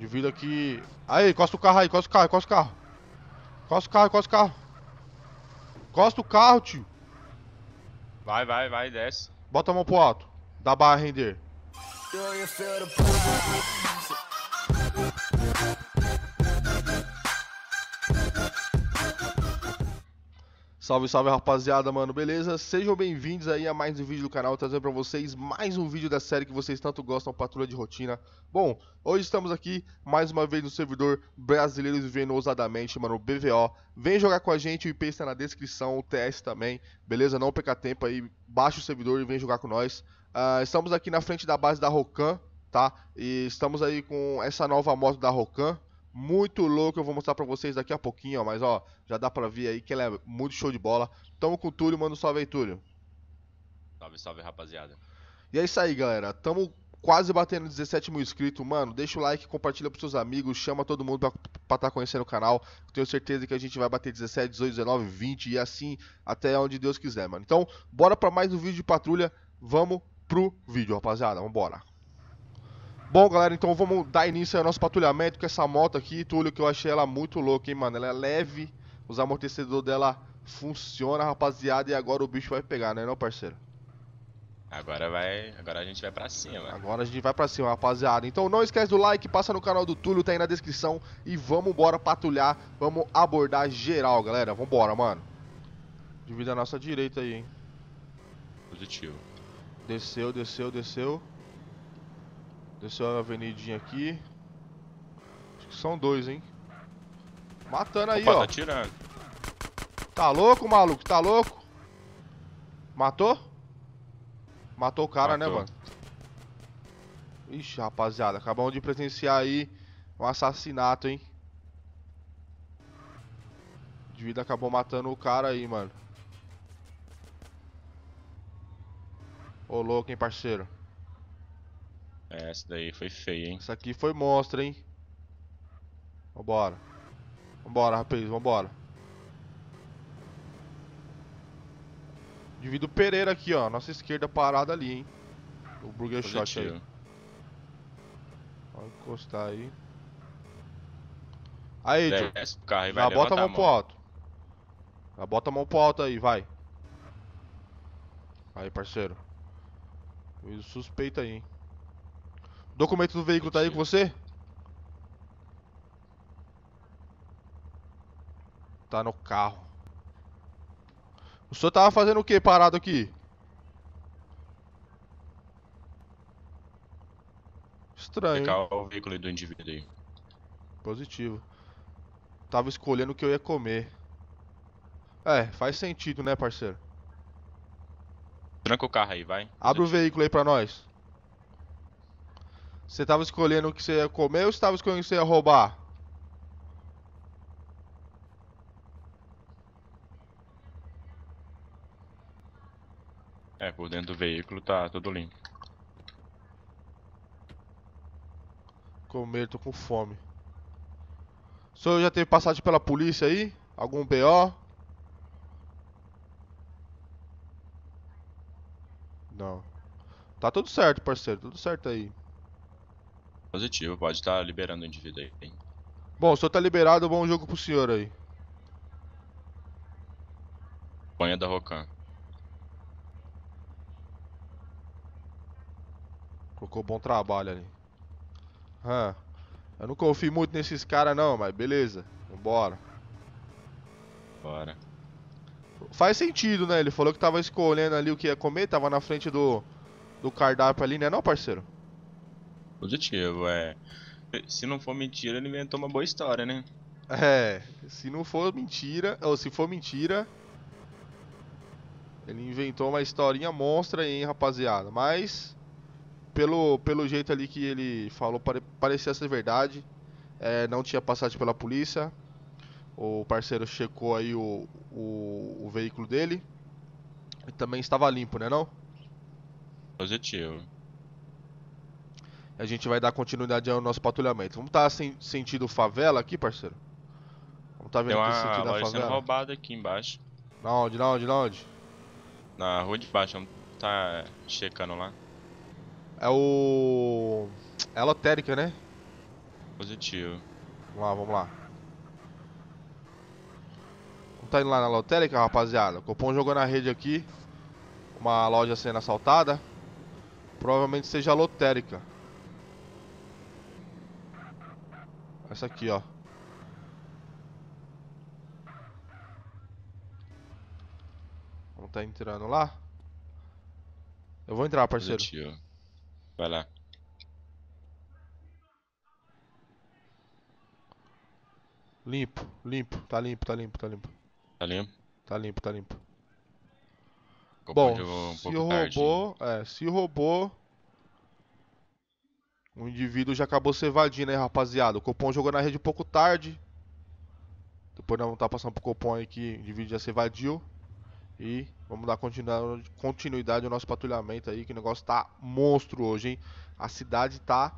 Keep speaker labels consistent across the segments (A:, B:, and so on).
A: De vida aqui. Aí, costa o carro aí, costa o carro, costa o carro. Costa o carro, costa o carro. Costa o carro, tio.
B: Vai, vai, vai, desce.
A: Bota a mão pro alto. Dá barra render. Salve, salve rapaziada, mano, beleza? Sejam bem-vindos aí a mais um vídeo do canal, trazendo pra vocês mais um vídeo da série que vocês tanto gostam, Patrulha de Rotina. Bom, hoje estamos aqui mais uma vez no servidor Brasileiros Vivendo Ousadamente, mano, BVO. Vem jogar com a gente, o IP está na descrição, o TS também, beleza? Não perca tempo aí, baixa o servidor e vem jogar com nós. Uh, estamos aqui na frente da base da Rocan, tá? E estamos aí com essa nova moto da Rocan, muito louco, eu vou mostrar pra vocês daqui a pouquinho, ó, mas ó, já dá pra ver aí que ela é muito show de bola. Tamo com o Túlio, manda um salve aí, Túlio.
B: Salve, salve, rapaziada.
A: E é isso aí, galera, tamo quase batendo 17 mil inscritos, mano, deixa o like, compartilha pros seus amigos, chama todo mundo pra estar tá conhecendo o canal, tenho certeza que a gente vai bater 17, 18, 19, 20 e assim até onde Deus quiser, mano. Então, bora pra mais um vídeo de patrulha, vamos pro vídeo, rapaziada, vambora. Bom, galera, então vamos dar início ao nosso patrulhamento com essa moto aqui, Túlio, que eu achei ela muito louca, hein, mano. Ela é leve, os amortecedores dela funcionam, rapaziada, e agora o bicho vai pegar, né, não, parceiro?
B: Agora vai, agora a gente vai pra cima.
A: Agora a gente vai pra cima, rapaziada. Então não esquece do like, passa no canal do Túlio, tá aí na descrição. E vamos embora patrulhar, vamos abordar geral, galera. Vambora, mano. Divida a nossa direita aí, hein. Positivo. Desceu, desceu, desceu. Desceu a avenidinha aqui. Acho que são dois, hein? Matando aí, Opa, ó. tá tirando. Tá louco, maluco? Tá louco? Matou? Matou o cara, né, Matou. né, mano? Ixi, rapaziada, acabamos de presenciar aí um assassinato, hein? O vida acabou matando o cara aí, mano. Ô, louco, hein, parceiro?
B: É, essa daí foi feia, hein?
A: Essa aqui foi monstro, hein? Vambora. Vambora, rapaz, vambora. Divido Pereira aqui, ó. Nossa esquerda parada ali, hein? O Burger Positivo. Shot aí. Vou encostar aí. Aí, tio. Já bota a mão, a mão pro alto. Já bota a mão pro alto aí, vai. Aí, parceiro. Suspeita aí, hein? Documento do veículo tá aí com você? Tá no carro. O senhor tava fazendo o que parado aqui?
B: Estranho. o veículo do indivíduo aí.
A: Positivo. Tava escolhendo o que eu ia comer. É, faz sentido, né, parceiro?
B: Tranca o carro aí, vai.
A: Abre o veículo aí pra nós. Você tava escolhendo o que você ia comer ou você tava escolhendo o que você ia roubar?
B: É, por dentro do veículo tá tudo limpo.
A: Comer, tô com fome. O senhor já teve passagem pela polícia aí? Algum BO? Não. Tá tudo certo, parceiro. Tudo certo aí.
B: Positivo, pode estar tá liberando o indivíduo aí. Hein?
A: Bom, o senhor tá liberado, bom jogo pro senhor aí.
B: Banha da Rocan.
A: Colocou bom trabalho ali. Ah, eu não confio muito nesses caras não, mas beleza. Vambora. Bora. Faz sentido, né? Ele falou que tava escolhendo ali o que ia comer, tava na frente do, do cardápio ali, né não, parceiro?
B: positivo, é. Se não for mentira, ele inventou uma boa história, né? É, se não for
A: mentira, ou se for mentira, ele inventou uma historinha monstra, hein, rapaziada. Mas, pelo, pelo jeito ali que ele falou, pare, parecia ser verdade. É, não tinha passagem pela polícia. O parceiro checou aí o, o, o veículo dele. E também estava limpo, né não?
B: Positivo
A: a gente vai dar continuidade ao nosso patrulhamento. Vamos estar tá sem, sentido favela aqui, parceiro? Vamos estar tá vendo Tem uma sentido da favela. sendo
B: roubada aqui embaixo.
A: Na onde, na onde, na onde?
B: Na rua de baixo, Vamos tá checando lá.
A: É o... É a lotérica, né?
B: Positivo.
A: Vamos lá, vamos lá. Vamos tá indo lá na lotérica, rapaziada. O Copom jogou na rede aqui. Uma loja sendo assaltada. Provavelmente seja a lotérica. Essa aqui, ó. Vamos tá entrando lá. Eu vou entrar, parceiro.
B: Positivo. Vai lá.
A: Limpo, limpo, tá limpo, tá limpo, tá limpo. Tá limpo? Tá limpo, tá limpo. Bom, um se roubou, é, se roubou, o indivíduo já acabou se evadindo aí, né, rapaziada. O Copom jogou na rede um pouco tarde. Depois nós vamos estar passando pro Copom aí que o indivíduo já se evadiu. E vamos dar continuidade ao nosso patrulhamento aí, que o negócio tá monstro hoje, hein? A cidade tá.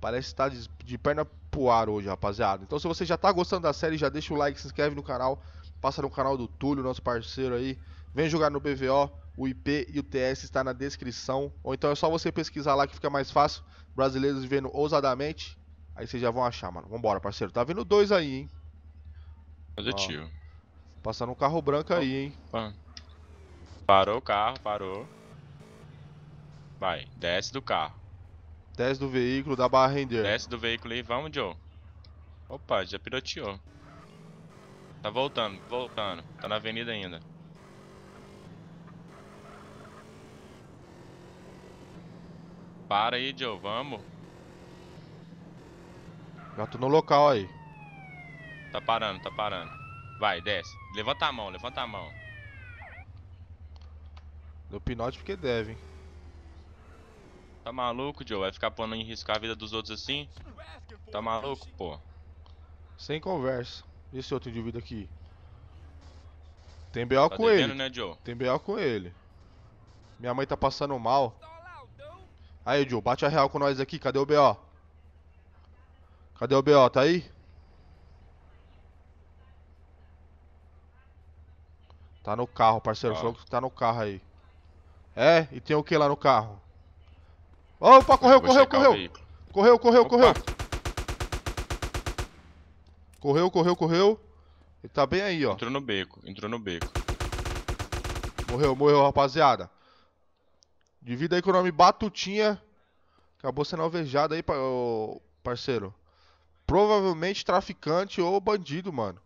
A: Parece estar tá de perna pro ar hoje, rapaziada. Então se você já tá gostando da série, já deixa o like, se inscreve no canal. Passa no canal do Túlio, nosso parceiro aí. Vem jogar no BVO. O IP e o TS está na descrição. Ou então é só você pesquisar lá que fica mais fácil. Brasileiros vivendo ousadamente. Aí vocês já vão achar, mano. Vambora, parceiro. Tá vindo dois aí, hein?
B: Positivo. Ó,
A: passando um carro branco aí, hein?
B: Parou o carro, parou. Vai, desce do carro.
A: Desce do veículo, da barra render.
B: Desce do veículo aí, vamos, Joe. Opa, já piloteou. Tá voltando, voltando. Tá na avenida ainda. Para aí, Joe, vamos.
A: Já tô no local aí.
B: Tá parando, tá parando. Vai, desce. Levanta a mão, levanta a mão.
A: Deu pinote porque deve, hein?
B: Tá maluco, Joe? Vai ficar pondo em risco a vida dos outros assim? Tá maluco, pô?
A: Sem conversa. E esse outro indivíduo aqui? Tem B.O. Tá com devendo, ele. Né, Joe? Tem B.O. com ele. Minha mãe tá passando mal. Aí, Joe, bate a real com nós aqui. Cadê o BO? Cadê o BO? Tá aí? Tá no carro, parceiro. Ah. Falou que tá no carro aí. É? E tem o que lá no carro? Opa, correu, correu, correu. Correu, correu, Opa. correu. Correu, correu, correu. Ele tá bem aí,
B: ó. Entrou no beco, entrou no beco.
A: Morreu, morreu, rapaziada. Divida aí com o nome Batutinha. Acabou sendo alvejado aí, parceiro. Provavelmente traficante ou bandido, mano.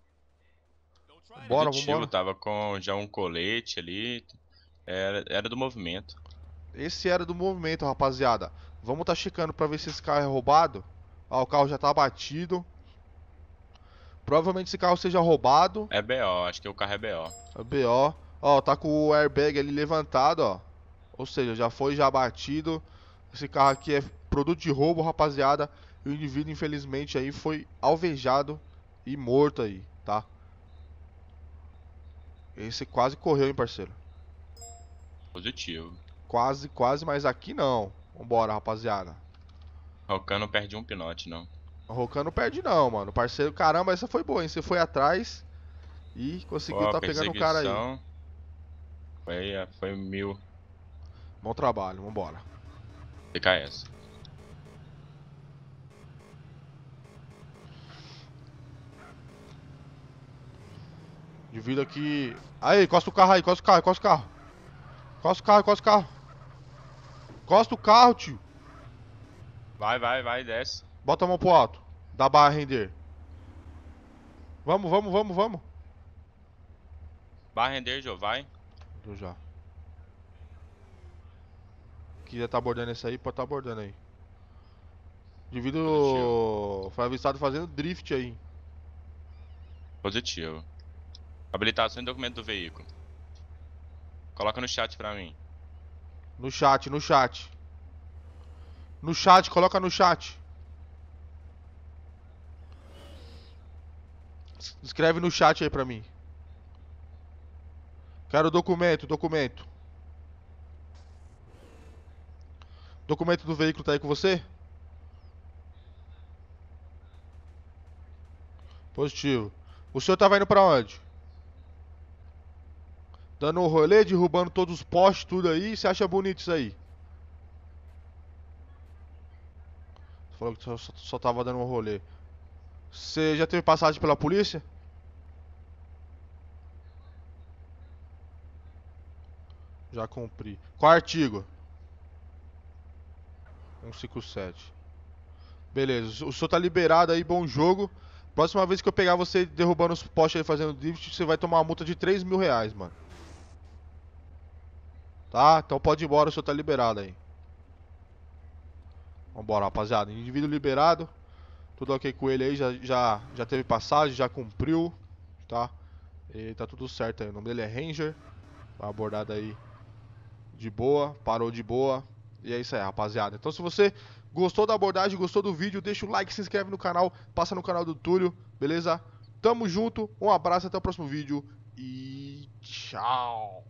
B: Então, Bora, vambora. Tava com já um colete ali. Era, era do movimento.
A: Esse era do movimento, rapaziada. Vamos tá checando pra ver se esse carro é roubado. Ó, ah, o carro já tá batido. Provavelmente esse carro seja roubado.
B: É BO, acho que o carro é BO.
A: É BO. Ó, tá com o airbag ali levantado, ó. Ou seja, já foi já batido. Esse carro aqui é produto de roubo, rapaziada. E o indivíduo, infelizmente, aí foi alvejado e morto aí, tá? Esse quase correu, hein, parceiro?
B: Positivo.
A: Quase, quase, mas aqui não. Vambora, rapaziada.
B: Rocan não perde um pinote, não.
A: Rocan não perde não, mano. Parceiro, caramba, essa foi boa, hein? Você foi atrás e conseguiu Pô, tá pegando o cara aí.
B: Foi, é, foi mil.
A: Bom trabalho, vambora. DKS. Divida aqui. Aí, encosta o carro aí, encosta o carro, encosta o carro. Encosta o carro, encosta o carro. Encosta o carro, tio.
B: Vai, vai, vai, desce.
A: Bota a mão pro alto. Dá barra render. Vamos, vamos, vamos, vamos.
B: Barra render, Joe, vai. Tô já
A: quiser tá abordando essa aí, pode tá abordando aí. devido foi avistado fazendo drift aí.
B: Positivo. Habilitação e documento do veículo. Coloca no chat pra mim.
A: No chat, no chat. No chat, coloca no chat. Escreve no chat aí pra mim. Quero documento, documento. Documento do veículo tá aí com você? Positivo. O senhor tava indo pra onde? Dando um rolê, derrubando todos os postes, tudo aí. Você acha bonito isso aí? falou que só, só tava dando um rolê. Você já teve passagem pela polícia? Já cumpri. Qual artigo? 157. É Beleza, o senhor tá liberado aí, bom jogo. Próxima vez que eu pegar você derrubando os postes aí fazendo drift, você vai tomar uma multa de 3 mil reais, mano. Tá? Então pode ir embora, o senhor tá liberado aí. Vambora, rapaziada. Indivíduo liberado. Tudo ok com ele aí, já, já, já teve passagem, já cumpriu, tá? E tá tudo certo aí. O nome dele é Ranger. Foi tá abordado aí de boa, parou de boa. E é isso aí, rapaziada. Então se você gostou da abordagem, gostou do vídeo, deixa o like, se inscreve no canal, passa no canal do Túlio, beleza? Tamo junto, um abraço, até o próximo vídeo e tchau!